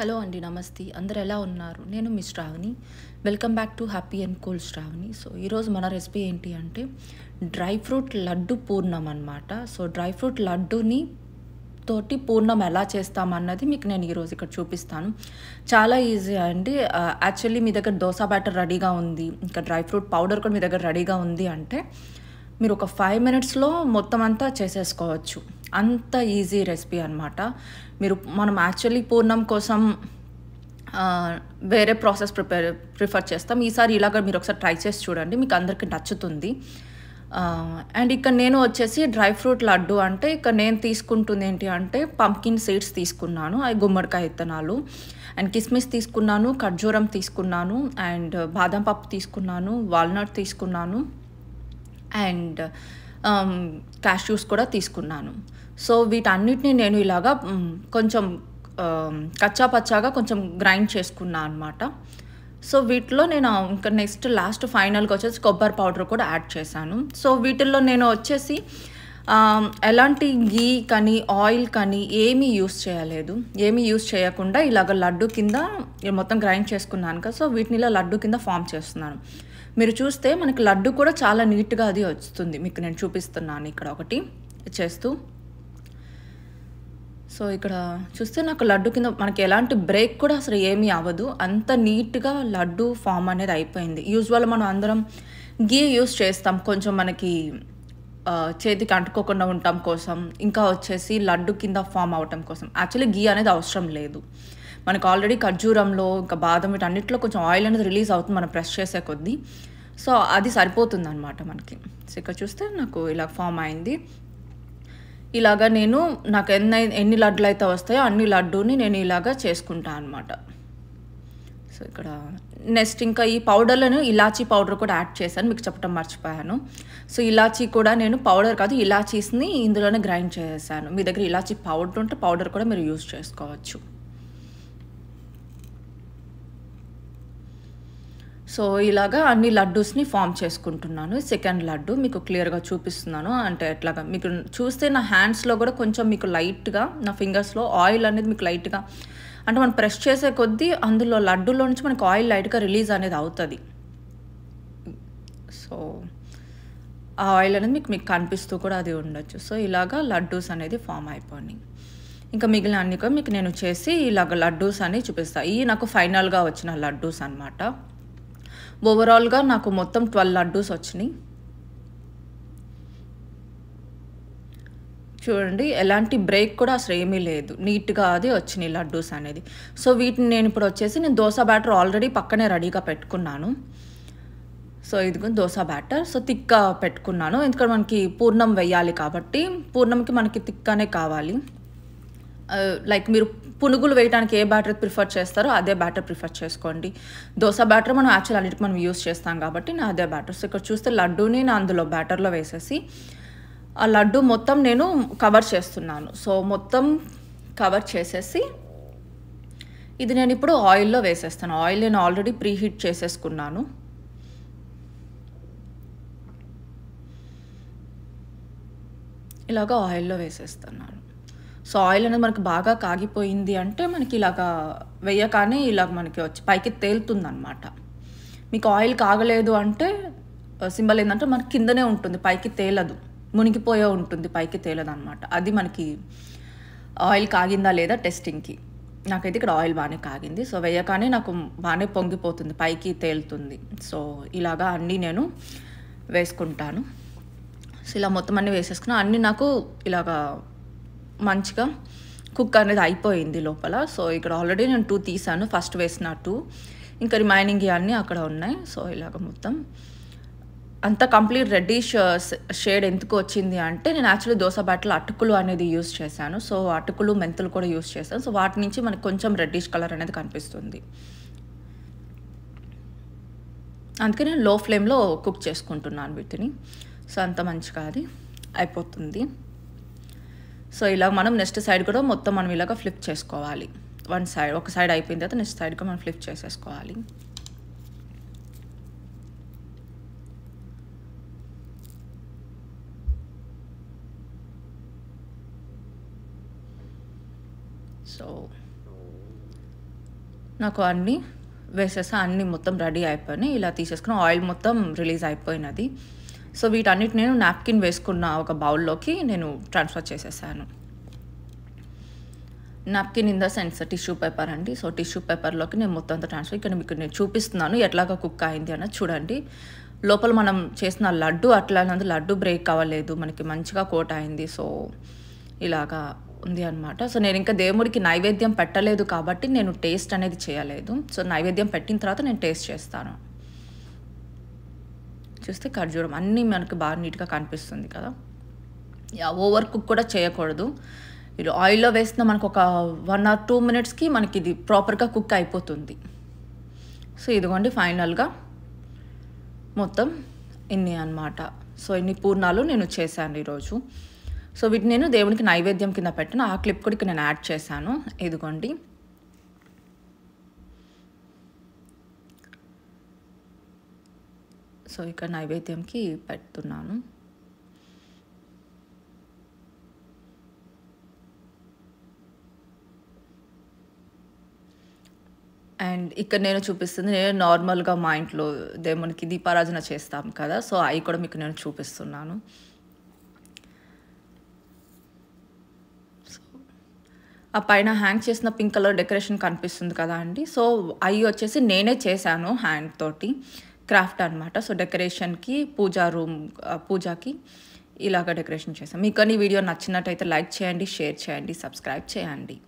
hello అండి నమస్తే అందరు ఎలా ఉన్నారు నేను మీ Shravani welcome back to happy and cool Shravani so ఈరోజు మన రెసిపీ ఏంటి అంటే డ్రై ఫ్రూట్ లడ్డు పూర్ణం అనమాట సో డ్రై ఫ్రూట్ లడ్డుని తోటి పూర్ణం ఎలా చేస్తామన్నది మీకు నేను ఈరోజు ఇక్కడ చూపిస్తాను చాలా ఈజీ అండి యాక్చువల్లీ మీ దగ్గర దోశ బ్యాటర్ రెడీగా ఉంది ఇంకా డ్రై ఫ్రూట్ పౌడర్ కూడా మీ దగ్గర రెడీగా ఉంది అంటే మీరు ఒక ఫైవ్ మినిట్స్లో మొత్తం అంతా చేసేసుకోవచ్చు అంత ఈజీ రెసిపీ అనమాట మీరు మనం యాక్చువల్లీ పూర్ణం కోసం వేరే ప్రాసెస్ ప్రిపేర్ ప్రిఫర్ చేస్తాం ఈసారి ఇలాగ మీరు ఒకసారి ట్రై చేసి చూడండి మీకు అందరికీ నచ్చుతుంది అండ్ ఇక్కడ నేను వచ్చేసి డ్రై ఫ్రూట్ లడ్డు అంటే ఇక్కడ నేను తీసుకుంటుంది ఏంటి అంటే పంకిన్ సీడ్స్ తీసుకున్నాను అవి గుమ్మడికాయ విత్తనాలు అండ్ కిస్మిస్ తీసుకున్నాను ఖర్జూరం తీసుకున్నాను అండ్ బాదం పప్పు తీసుకున్నాను వాల్నట్ తీసుకున్నాను అండ్ క్యాష్యూస్ um, కూడా తీసుకున్నాను సో వీటన్నిటిని నేను ఇలాగా um, కొంచెం um, కచ్చా పచ్చాగా కొంచెం గ్రైండ్ చేసుకున్నాను అనమాట సో వీటిలో నేను uh, ఇంకా నెక్స్ట్ లాస్ట్ ఫైనల్గా వచ్చేసి కొబ్బరి పౌడర్ కూడా యాడ్ చేశాను సో వీటిల్లో నేను వచ్చేసి ఎలాంటి గీ కానీ ఆయిల్ కానీ ఏమీ యూస్ చేయలేదు ఏమీ యూస్ చేయకుండా ఇలాగ లడ్డు కింద మొత్తం గ్రైండ్ చేసుకున్నాను కదా సో వీటిని ఇలా లడ్డు కింద ఫామ్ చేస్తున్నాను మీరు చూస్తే మనకి లడ్డు కూడా చాలా నీట్గా అది వస్తుంది మీకు నేను చూపిస్తున్నాను ఇక్కడ ఒకటి చేస్తూ సో ఇక్కడ చూస్తే నాకు లడ్డు కింద మనకి ఎలాంటి బ్రేక్ కూడా అసలు ఏమీ అవ్వదు అంత నీట్గా లడ్డు ఫామ్ అనేది అయిపోయింది యూజువల్ మనం అందరం గీ యూస్ చేస్తాం కొంచెం మనకి చేతికి అంటుకోకుండా ఉండటం కోసం ఇంకా వచ్చేసి లడ్డు కింద ఫామ్ అవటం కోసం యాక్చువల్లీ గీ అనేది అవసరం లేదు మనకు ఆల్రెడీ ఖర్జూరంలో ఇంకా బాదం వీటన్నిటిలో కొంచెం ఆయిల్ అనేది రిలీజ్ అవుతుంది మనం ప్రెస్ చేసే కొద్దీ సో అది సరిపోతుంది అనమాట మనకి సో ఇక్కడ చూస్తే నాకు ఇలా ఫామ్ అయింది ఇలాగ నేను నాకు ఎన్ని ఎన్ని లడ్డులు అయితే వస్తాయో అన్ని లడ్డూని నేను ఇలాగ చేసుకుంటాను అనమాట సో ఇక్కడ నెక్స్ట్ ఇంకా ఈ పౌడర్లను ఇలాచీ పౌడర్ కూడా యాడ్ చేశాను మీకు చెప్పడం మర్చిపోయాను సో ఇలాచీ కూడా నేను పౌడర్ కాదు ఇలాచీస్ని ఇందులోనే గ్రైండ్ చేశాను మీ దగ్గర ఇలాచీ పౌడర్ ఉంటే పౌడర్ కూడా మీరు యూజ్ చేసుకోవచ్చు సో ఇలాగా అన్ని లడ్డూస్ని ఫామ్ చేసుకుంటున్నాను సెకండ్ లడ్డు మీకు క్లియర్గా చూపిస్తున్నాను అంటే ఎట్లాగా మీకు చూస్తే నా హ్యాండ్స్లో కూడా కొంచెం మీకు లైట్గా నా ఫింగర్స్లో ఆయిల్ అనేది మీకు లైట్గా అంటే మనం ప్రెస్ చేసే కొద్దీ అందులో లడ్డూలో నుంచి మనకు ఆయిల్ లైట్గా రిలీజ్ అనేది అవుతుంది సో ఆ ఆయిల్ అనేది మీకు మీకు కనిపిస్తూ కూడా అది ఉండొచ్చు సో ఇలాగా లడ్డూస్ అనేది ఫామ్ అయిపోయినాయి ఇంకా మిగిలిన అన్ని కూడా మీకు నేను చేసి ఇలాగ లడ్డూస్ అని చూపిస్తాను ఈ నాకు ఫైనల్గా వచ్చిన లడ్డూస్ అనమాట ఓవరాల్గా నాకు మొత్తం ట్వెల్వ్ లడ్డూస్ వచ్చినాయి చూడండి ఎలాంటి బ్రేక్ కూడా అసలు ఏమీ లేదు నీట్గా అది వచ్చినాయి లడ్డూస్ అనేది సో వీటిని నేను ఇప్పుడు వచ్చేసి నేను దోశ బ్యాటర్ ఆల్రెడీ పక్కనే రెడీగా పెట్టుకున్నాను సో ఇదిగో దోశ బ్యాటర్ సో తిక్క పెట్టుకున్నాను ఎందుకంటే మనకి పూర్ణం వెయ్యాలి కాబట్టి పూర్ణంకి మనకి తిక్కనే కావాలి లైక్ మీరు పునుగులు వేయడానికి ఏ బ్యాటర్ ప్రిఫర్ చేస్తారో అదే బ్యాటర్ ప్రిఫర్ చేసుకోండి దోశ బ్యాటర్ మనం యాక్చువల్ అన్నిటికి మనం యూస్ చేస్తాం కాబట్టి నా అదే బ్యాటర్ సో ఇక్కడ చూస్తే లడ్డూని నా అందులో బ్యాటర్లో వేసేసి ఆ లడ్డు మొత్తం నేను కవర్ చేస్తున్నాను సో మొత్తం కవర్ చేసేసి ఇది నేను ఇప్పుడు ఆయిల్లో వేసేస్తాను ఆయిల్ నేను ఆల్రెడీ ప్రీహీట్ చేసేసుకున్నాను ఇలాగ ఆయిల్లో వేసేస్తున్నాను సాయిల్ అనేది మనకు బాగా కాగిపోయింది అంటే మనకి ఇలాగా వేయగానే ఇలాగ మనకి వచ్చి పైకి తేలుతుందనమాట మీకు ఆయిల్ కాగలేదు అంటే సింబల్ ఏంటంటే మనకి కిందనే ఉంటుంది పైకి తేలదు మునిగిపోయే ఉంటుంది పైకి తేలదు అనమాట అది మనకి ఆయిల్ కాగిందా లేదా టెస్టింగ్కి నాకైతే ఇక్కడ ఆయిల్ బాగానే కాగింది సో వేయగానే నాకు బాగానే పొంగిపోతుంది పైకి తేలుతుంది సో ఇలాగా అన్నీ నేను వేసుకుంటాను సో ఇలా మొత్తం అన్నీ వేసేసుకున్నా అన్నీ నాకు ఇలాగా మంచిగా కుక్ అనేది అయిపోయింది లోపల సో ఇక్కడ ఆల్రెడీ నేను టూ తీసాను ఫస్ట్ వేసిన టూ ఇంకా రిమైనింగ్ అన్నీ అక్కడ ఉన్నాయి సో ఇలాగ మొత్తం అంత కంప్లీట్ రెడ్డిష్ షేడ్ ఎందుకు వచ్చింది అంటే నేను యాక్చువల్లీ దోశ బ్యాట్లో అటుకులు అనేది యూస్ చేశాను సో అటుకులు మెంతులు కూడా యూస్ చేశాను సో వాటి నుంచి మనకు కొంచెం రెడ్డిష్ కలర్ అనేది కనిపిస్తుంది అందుకే నేను లో ఫ్లేమ్లో కుక్ చేసుకుంటున్నాను వీటిని సో అంత మంచిగా అది అయిపోతుంది సో ఇలా మనం నెక్స్ట్ సైడ్ కూడా మొత్తం మనం ఇలాగ ఫ్లిప్ చేసుకోవాలి వన్ సైడ్ ఒక సైడ్ అయిపోయిన తర్వాత నెక్స్ట్ సైడ్ కూడా మనం ఫ్లిప్ చేసేసుకోవాలి సో నాకు అన్నీ వేసేసా అన్నీ మొత్తం రెడీ అయిపోయినాయి ఇలా తీసేసుకుని ఆయిల్ మొత్తం రిలీజ్ అయిపోయినది సో వీటన్నిటి నేను నాప్కిన్ వేసుకున్న ఒక బౌల్లోకి నేను ట్రాన్స్ఫర్ చేసేసాను napkin in the sense tissue paper అండి సో టిష్యూ పేపర్లోకి నేను మొత్తం అంతా ట్రాన్స్ఫర్ ఇక్కడ మీకు నేను చూపిస్తున్నాను ఎట్లాగా కుక్ అయింది అన్నది చూడండి లోపల మనం చేసిన లడ్డు అట్లా అన్నది లడ్డు బ్రేక్ అవ్వలేదు మనకి మంచిగా కోట అయింది సో ఇలాగా ఉంది అనమాట సో నేను ఇంకా దేవుడికి నైవేద్యం పెట్టలేదు కాబట్టి నేను టేస్ట్ అనేది చేయలేదు సో నైవేద్యం పెట్టిన తర్వాత నేను టేస్ట్ చేస్తాను చూస్తే ఖర్జూరం అన్నీ మనకి బాగా నీట్గా కనిపిస్తుంది కదా ఓవర్ కుక్ కూడా చేయకూడదు ఇది ఆయిల్లో వేసిన మనకు ఒక వన్ ఆర్ టూ మినిట్స్కి మనకి ఇది ప్రాపర్గా కుక్ అయిపోతుంది సో ఇదిగోండి ఫైనల్గా మొత్తం ఇన్ని అనమాట సో ఇన్ని పూర్ణాలు నేను చేశాను ఈరోజు సో వీటిని నేను దేవునికి నైవేద్యం కింద పెట్టిన ఆ క్లిప్ కూడా నేను యాడ్ చేశాను ఇదిగోండి సో ఇక్కడ నైవేద్యంకి పెడుతున్నాను అండ్ ఇక్కడ నేను చూపిస్తుంది నేను నార్మల్గా మా ఇంట్లో దేవునికి దీపారాధన చేస్తాం కదా సో అవి కూడా మీకు నేను చూపిస్తున్నాను ఆ పైన హ్యాంగ్ చేసిన పింక్ కలర్ డెకరేషన్ కనిపిస్తుంది కదా అండి సో అవి వచ్చేసి నేనే చేశాను హ్యాండ్ తోటి క్రాఫ్ట్ అనమాట సో డెకరేషన్కి పూజా రూమ్ పూజాకి ఇలాగ డెకరేషన్ చేస్తాం మీకు కానీ వీడియో నచ్చినట్టయితే లైక్ చేయండి షేర్ చేయండి సబ్స్క్రైబ్ చేయండి